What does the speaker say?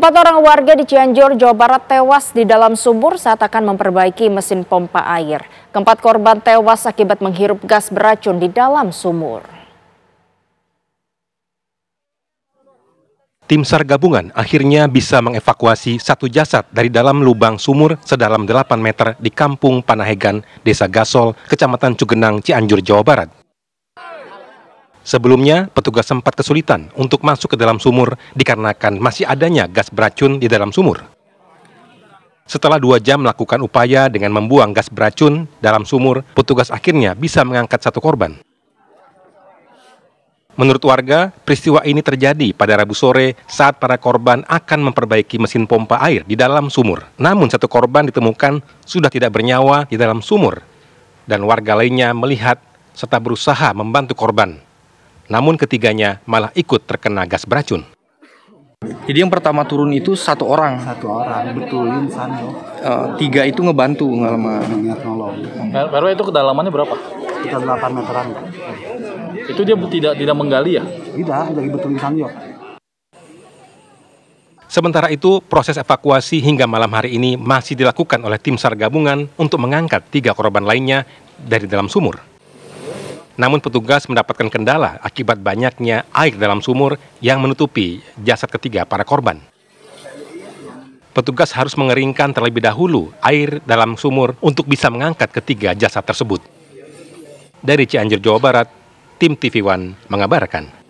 Empat orang warga di Cianjur, Jawa Barat tewas di dalam sumur saat akan memperbaiki mesin pompa air. Keempat korban tewas akibat menghirup gas beracun di dalam sumur. Tim SAR gabungan akhirnya bisa mengevakuasi satu jasad dari dalam lubang sumur sedalam 8 meter di Kampung Panahegan, Desa Gasol, Kecamatan Cugenang, Cianjur, Jawa Barat. Sebelumnya, petugas sempat kesulitan untuk masuk ke dalam sumur dikarenakan masih adanya gas beracun di dalam sumur. Setelah dua jam melakukan upaya dengan membuang gas beracun dalam sumur, petugas akhirnya bisa mengangkat satu korban. Menurut warga, peristiwa ini terjadi pada Rabu sore saat para korban akan memperbaiki mesin pompa air di dalam sumur. Namun satu korban ditemukan sudah tidak bernyawa di dalam sumur dan warga lainnya melihat serta berusaha membantu korban namun ketiganya malah ikut terkena gas beracun. Jadi yang pertama turun itu satu orang. Satu orang, betul insan ya. eh, tiga itu ngebantu ngelama. Baru itu kedalamannya berapa? Sekitar 8 meteran. Itu dia tidak tidak menggali ya? Tidak, dari betul Sanyo. Ya. Sementara itu, proses evakuasi hingga malam hari ini masih dilakukan oleh tim SAR gabungan untuk mengangkat tiga korban lainnya dari dalam sumur. Namun petugas mendapatkan kendala akibat banyaknya air dalam sumur yang menutupi jasad ketiga para korban. Petugas harus mengeringkan terlebih dahulu air dalam sumur untuk bisa mengangkat ketiga jasad tersebut. Dari Cianjur, Jawa Barat, tim TV One mengabarkan.